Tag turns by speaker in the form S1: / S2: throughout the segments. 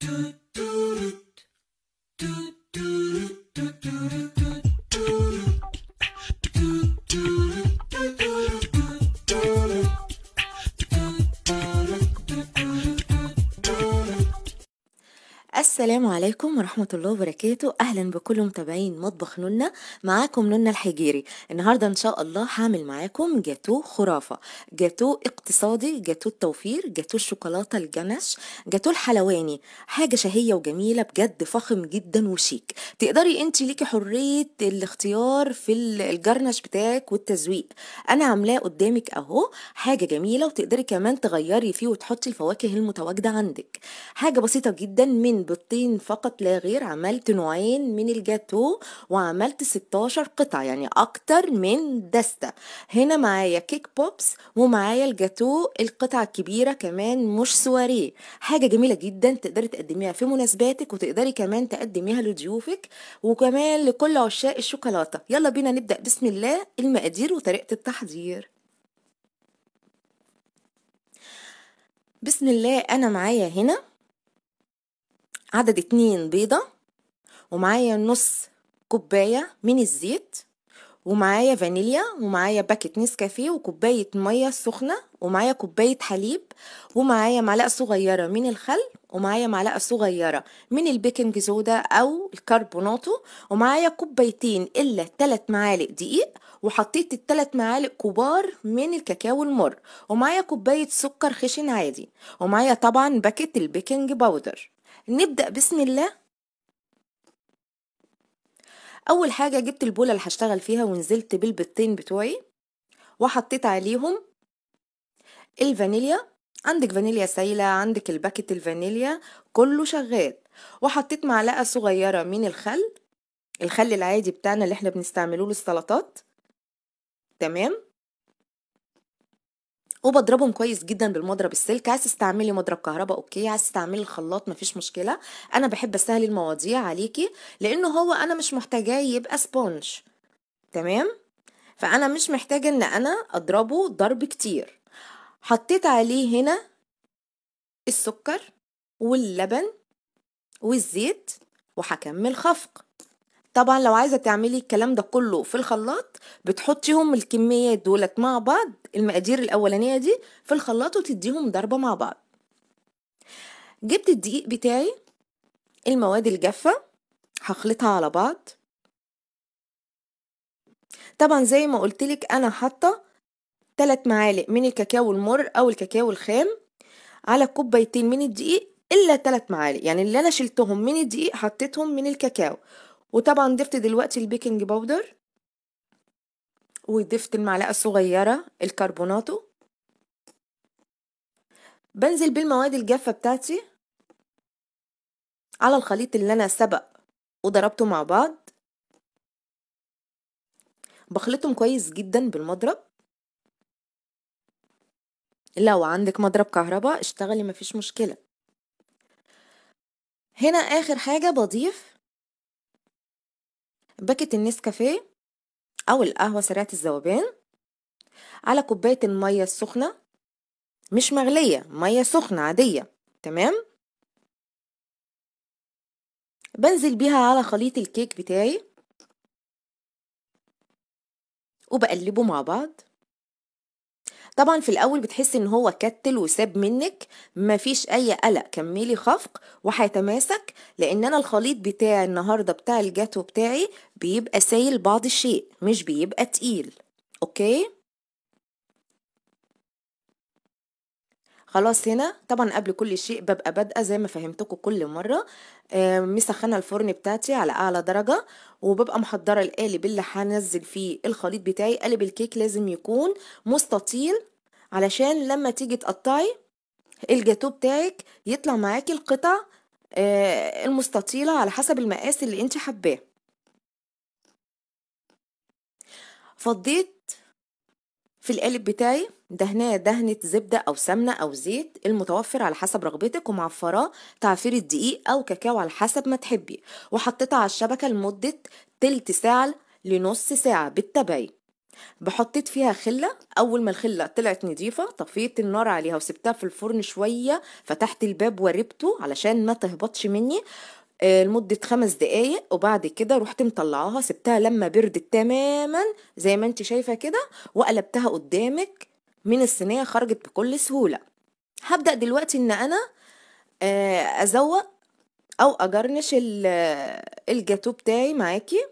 S1: Good. السلام عليكم ورحمة الله وبركاته أهلا بكل متابعين مطبخ نونا معاكم نونا الحجيري النهاردة إن شاء الله هعمل معاكم جاتو خرافة جاتو اقتصادي جاتو التوفير جاتو الشوكولاتة الجنش جاتو الحلواني حاجة شهية وجميلة بجد فخم جدا وشيك تقدري انت ليكي حرية الاختيار في الجرنش بتاعك والتزويق أنا عاملاه قدامك أهو حاجة جميلة وتقدري كمان تغيري فيه وتحطي الفواكه المتواجدة عندك حاجة بسيطة جدا من بطين طبقتين فقط لا غير عملت نوعين من الجاتو وعملت 16 قطعة يعني أكتر من دستة هنا معايا كيك بوبس ومعايا الجاتو القطعة الكبيرة كمان مش سواريه حاجة جميلة جدا تقدري تقدميها في مناسباتك وتقدري كمان تقدميها لضيوفك وكمان لكل عشاق الشوكولاتة يلا بينا نبدأ بسم الله المقادير وطريقة التحضير بسم الله أنا معايا هنا عدد اتنين بيضة ومعايا نص كوباية من الزيت ومعايا فانيليا ومعايا باكت نسكافيه وكوباية مية سخنة ومعايا كوباية حليب ومعايا معلقة صغيرة من الخل ومعايا معلقة صغيرة من البيكنج سودا أو الكربوناتو ومعايا كوبايتين إلا تلات معالق دقيق وحطيت التلات معالق كبار من الكاكاو المر ومعايا كوباية سكر خشن عادي ومعايا طبعا باكت البيكنج باودر نبدأ بسم الله أول حاجة جبت البولة اللي هشتغل فيها ونزلت بالبيضتين بتوعي وحطيت عليهم الفانيليا عندك فانيليا سايلة عندك الباكت الفانيليا كله شغال وحطيت معلقة صغيرة من الخل الخل العادي بتاعنا اللي احنا بنستعمله للسلطات تمام وبضربهم كويس جدا بالمضرب السلك عايز تستعملي مضرب كهرباء اوكي عايز تستعملي الخلاط مفيش مشكله انا بحب اسهل المواضيع عليكي لانه هو انا مش محتاجاه يبقى سبونج تمام فانا مش محتاجه ان انا اضربه ضرب كتير حطيت عليه هنا السكر واللبن والزيت وهكمل خفق طبعا لو عايزه تعملي الكلام ده كله في الخلاط بتحطيهم الكميات دولت مع بعض المقادير الاولانيه دي في الخلاط وتديهم ضربه مع بعض جبت الدقيق بتاعي المواد الجافه هخلطها على بعض طبعا زي ما لك انا حاطه 3 معالق من الكاكاو المر او الكاكاو الخام على كوبايتين من الدقيق الا 3 معالق يعني اللي انا شلتهم من الدقيق حطيتهم من الكاكاو وطبعا ضفت دلوقتي البيكنج باودر وضفت المعلقة الصغيرة الكربوناتو بنزل بالمواد الجافة بتاعتي على الخليط اللي أنا سبق وضربته مع بعض بخلطهم كويس جدا بالمضرب لو عندك مضرب كهرباء اشتغلي مفيش مشكلة هنا آخر حاجة بضيف باكت النسكافيه أو القهوة سريعة الذوبان على كوباية المية السخنة مش مغلية مية سخنة عادية تمام بنزل بيها على خليط الكيك بتاعي وبقلبه مع بعض طبعا في الاول بتحسي ان هو كتل وساب منك مفيش اي قلق كملي خفق وهيتماسك لان انا الخليط بتاعي النهارده بتاع الجاتو بتاعي بيبقى سايل بعض الشيء مش بيبقى تقيل اوكي خلاص هنا طبعا قبل كل شيء ببقى بادئه زي ما فهمتكم كل مره مسخنه الفرن بتاعتي على اعلى درجه وببقى محضره القالب اللي هنزل فيه الخليط بتاعي قالب الكيك لازم يكون مستطيل علشان لما تيجي تقطعي الجاتو بتاعك يطلع معاكي القطع آه، المستطيله على حسب المقاس اللي انت حباه فضيت في القالب بتاعي دهناه دهنة زبدة أو سمنة أو زيت المتوفر على حسب رغبتك ومعفراه تعفير الدقيق أو كاكاو على حسب ما تحبي وحطيتها على الشبكة لمدة تلت ساعة لنص ساعة بالتباي بحطيت فيها خلة أول ما الخلة طلعت نضيفة طفيت النار عليها وسبتها في الفرن شوية فتحت الباب وربته علشان ما تهبطش مني آه، لمدة خمس دقايق وبعد كده رحت مطلعاها سبتها لما بردت تماما زي ما انت شايفة كده وقلبتها قدامك من الصينية خرجت بكل سهولة هبدأ دلوقتي ان انا آه، ازوق او اجرنش آه، الجاتو بتاعي معاكي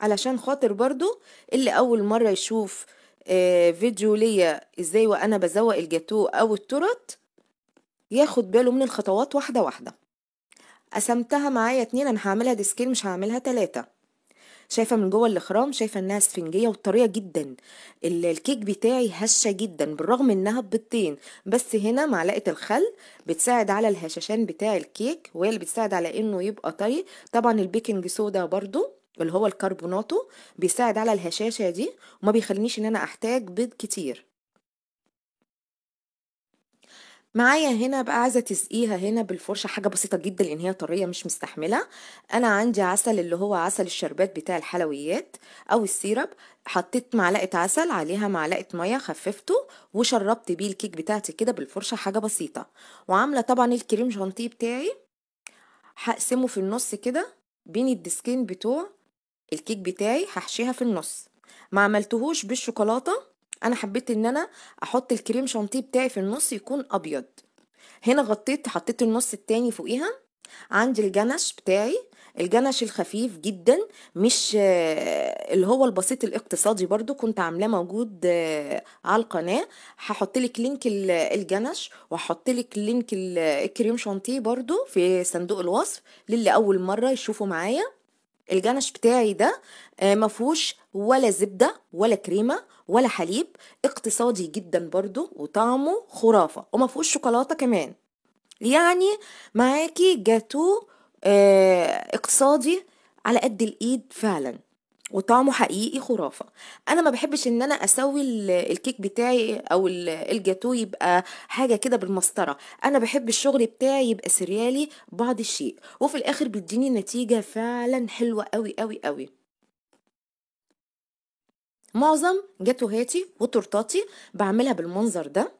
S1: علشان خاطر برضو اللي اول مرة يشوف آه، فيديو ليا ازاي وانا بزوق الجاتو او الترط ياخد باله من الخطوات واحدة واحدة قسمتها معايا اتنين انا هعملها ديسكين مش هعملها تلاتة شايفه من جوه الاخرام شايفه انها اسفنجيه وطريه جدا الكيك بتاعي هشه جدا بالرغم انها بيضتين بس هنا معلقه الخل بتساعد على الهشاشان بتاع الكيك وهي اللي بتساعد على انه يبقى طري طبعا البيكنج سودا برضو اللي هو الكربوناتو بيساعد على الهشاشه دي وما بيخلينيش ان انا احتاج بيض كتير معايا هنا بقى عايزه تسقيها هنا بالفرشه حاجه بسيطه جدا لان هي طريه مش مستحمله انا عندي عسل اللي هو عسل الشربات بتاع الحلويات او السيرب حطيت معلقه عسل عليها معلقه ميه خففته وشربت بيه الكيك بتاعتي كده بالفرشه حاجه بسيطه وعامله طبعا الكريم شانتيه بتاعي هقسمه في النص كده بين الديسكين بتوع الكيك بتاعي هحشيها في النص ما عملتهوش بالشوكولاته انا حبيت ان انا احط الكريم شانتيه بتاعي في النص يكون ابيض هنا غطيت حطيت النص التاني فوقيها عندي الجنش بتاعي الجنش الخفيف جدا مش اللي هو البسيط الاقتصادي برضو كنت عاملاه موجود على القناة هحط لك لينك الجنش وهحط لك لينك الكريم شانتيه برضو في صندوق الوصف للي اول مرة يشوفوا معايا الجنش بتاعي ده آه، ما فيهوش ولا زبده ولا كريمه ولا حليب اقتصادي جدا برضو وطعمه خرافه وما فيهوش شوكولاته كمان يعني معاكي جاتو آه، اقتصادي على قد الايد فعلا وطعمه حقيقي خرافة انا ما بحبش ان انا اسوي الكيك بتاعي او الجاتو يبقى حاجة كده بالمسطرة انا بحب الشغل بتاعي يبقى سريالي بعض الشيء وفي الاخر بيديني نتيجة فعلا حلوة قوي قوي قوي معظم جاتوهاتي وتورتاتي بعملها بالمنظر ده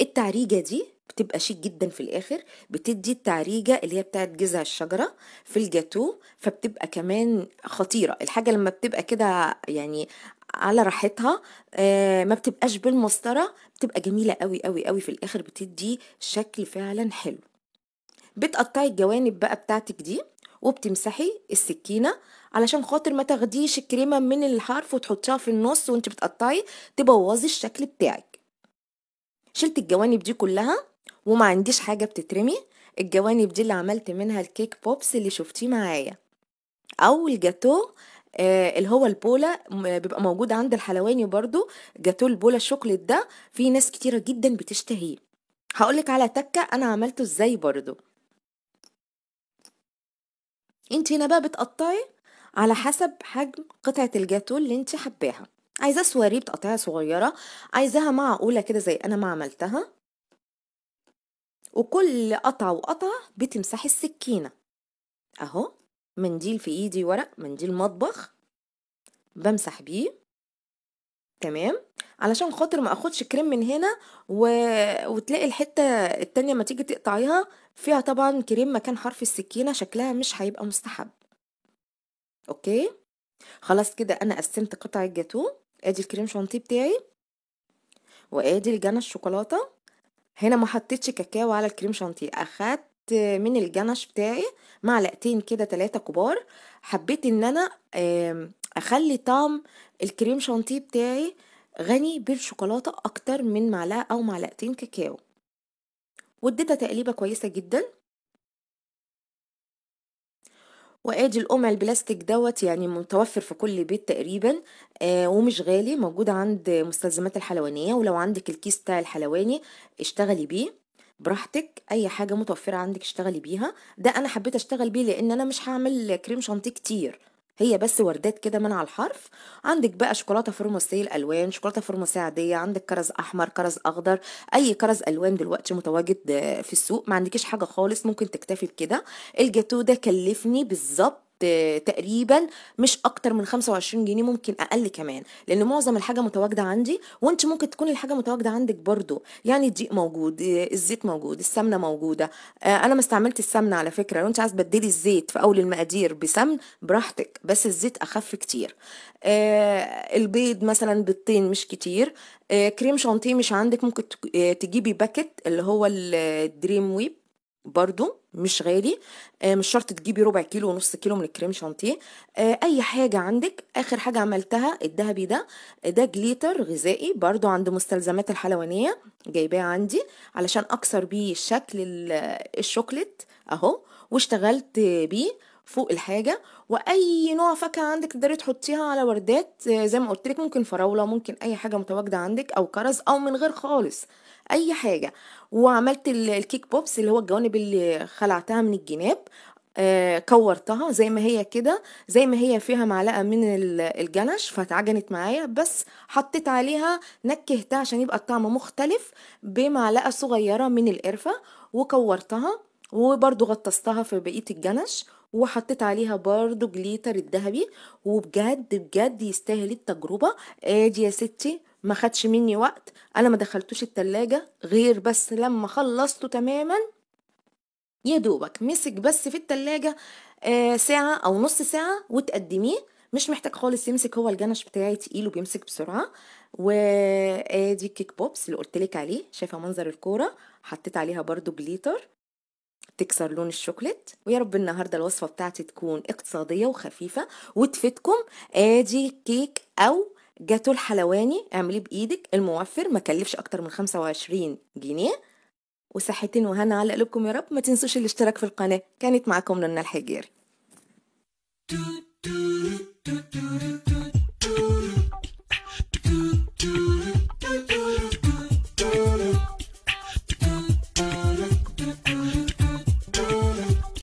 S1: التعريجة دي بتبقى شيك جدا في الاخر بتدي التعريجه اللي هي بتاعت جذع الشجره في الجاتو فبتبقى كمان خطيره الحاجه لما بتبقى كده يعني على راحتها آه، ما بتبقاش بالمسطره بتبقى جميله قوي قوي قوي في الاخر بتدي شكل فعلا حلو بتقطعي الجوانب بقى بتاعتك دي وبتمسحي السكينه علشان خاطر ما تاخديش الكريمه من الحرف وتحطيها في النص وانت بتقطعي تبوظي الشكل بتاعك شلت الجوانب دي كلها وما عنديش حاجة بتترمي الجوانب دي اللي عملت منها الكيك بوبس اللي شفتيه معايا او الجاتو آه، اللي هو البولا بيبقى موجود عند الحلواني برضو جاتو البولا الشوكليت ده في ناس كتيرة جدا بتشتهيه هقولك على تكة انا عملته ازاي برضو انت هنا بقى بتقطعي على حسب حجم قطعة الجاتو اللي انت حباها عايزاه سواري بتقطعيها صغيرة عايزاها معقولة كده زي انا ما عملتها وكل قطعة وقطعة بتمسحي السكينة اهو منديل في ايدي ورق منديل مطبخ بمسح بيه تمام علشان خاطر ما اخدش كريم من هنا و... وتلاقي الحته التانية ما تيجي تقطعيها فيها طبعا كريم مكان حرف السكينه شكلها مش هيبقى مستحب اوكي خلاص كده انا قسمت قطع الجاتو ادي الكريم شانتيه بتاعي وادي الجنة الشوكولاته هنا ما حطيتش كاكاو على الكريم شانتيه اخدت من الجنش بتاعي معلقتين كده تلاتة كبار حبيت ان انا اخلي طعم الكريم شانتيه بتاعي غني بالشوكولاتة اكتر من معلقة او معلقتين كاكاو واديتها تقليبة كويسة جدا وادي القمع البلاستيك دوت يعني متوفر في كل بيت تقريبا آه ومش غالي موجود عند مستلزمات الحلوانية ولو عندك الكيس بتاع الحلواني اشتغلي بيه براحتك اي حاجه متوفره عندك اشتغلي بيها ده انا حبيت اشتغل بيه لان انا مش هعمل كريم شانتيه كتير هي بس وردات كده من على الحرف عندك بقى شوكولاته فرموسيه الالوان شوكولاته فرموسيه عاديه عندك كرز احمر كرز اخضر اي كرز الوان دلوقتي متواجد في السوق ما عندكيش حاجه خالص ممكن تكتفي بكده الجاتو ده كلفني بالظبط تقريبا مش اكتر من 25 جنيه ممكن اقل كمان لان معظم الحاجه متواجده عندي وانت ممكن تكون الحاجه متواجده عندك برضو يعني الدقيق موجود الزيت موجود السمنه موجوده آه، انا ما استعملت السمنه على فكره لو انت عايز تبدلي الزيت في اول المقادير بسمن براحتك بس الزيت اخف كتير آه، البيض مثلا بيضتين مش كتير آه، كريم شانتيه مش عندك ممكن تجيبي باكت اللي هو الدريم ويب برضو مش غالي آه، مش شرط تجيبي ربع كيلو ونص كيلو من الكريم شانتيه آه، اي حاجة عندك اخر حاجة عملتها الذهبي ده ده جليتر غذائي برضو عند مستلزمات الحلوانية جايباه عندي علشان اكسر بيه شكل الشوكلت اهو واشتغلت بيه فوق الحاجة وأي نوع فاكهة عندك تقدري تحطيها على وردات آه، زي ما قلت لك ممكن فراولة ممكن أي حاجة متواجدة عندك أو كرز أو من غير خالص اي حاجه وعملت الكيك بوبس اللي هو الجوانب اللي خلعتها من الجناب آه، كورتها زي ما هي كده زي ما هي فيها معلقه من الجنش فاتعجنت معايا بس حطيت عليها نكهتها عشان يبقى الطعم مختلف بمعلقه صغيره من القرفه وكورتها وبرضو غطستها في بقيه الجنش وحطيت عليها برضو جليتر الذهبي وبجد بجد يستاهل التجربة ادي يا ستي ما خدش مني وقت انا ما دخلتوش التلاجة غير بس لما خلصته تماما يا دوبك مسك بس في التلاجة آه، ساعة او نص ساعة وتقدميه مش محتاج خالص يمسك هو الجنش بتاعي تقيل وبيمسك بسرعه وادي الكيك بوبس اللي قلتلك عليه شايفه منظر الكوره حطيت عليها برضو جليتر تكسر لون الشوكليت ويا رب النهارده الوصفه بتاعتي تكون اقتصاديه وخفيفه وتفيدكم ادي كيك او جاتو الحلواني اعمليه بايدك الموفر ما كلفش اكتر من 25 جنيه وصحتين وهنا على قلوبكم يا رب ما تنسوش الاشتراك في القناه كانت معكم نونا الحجيري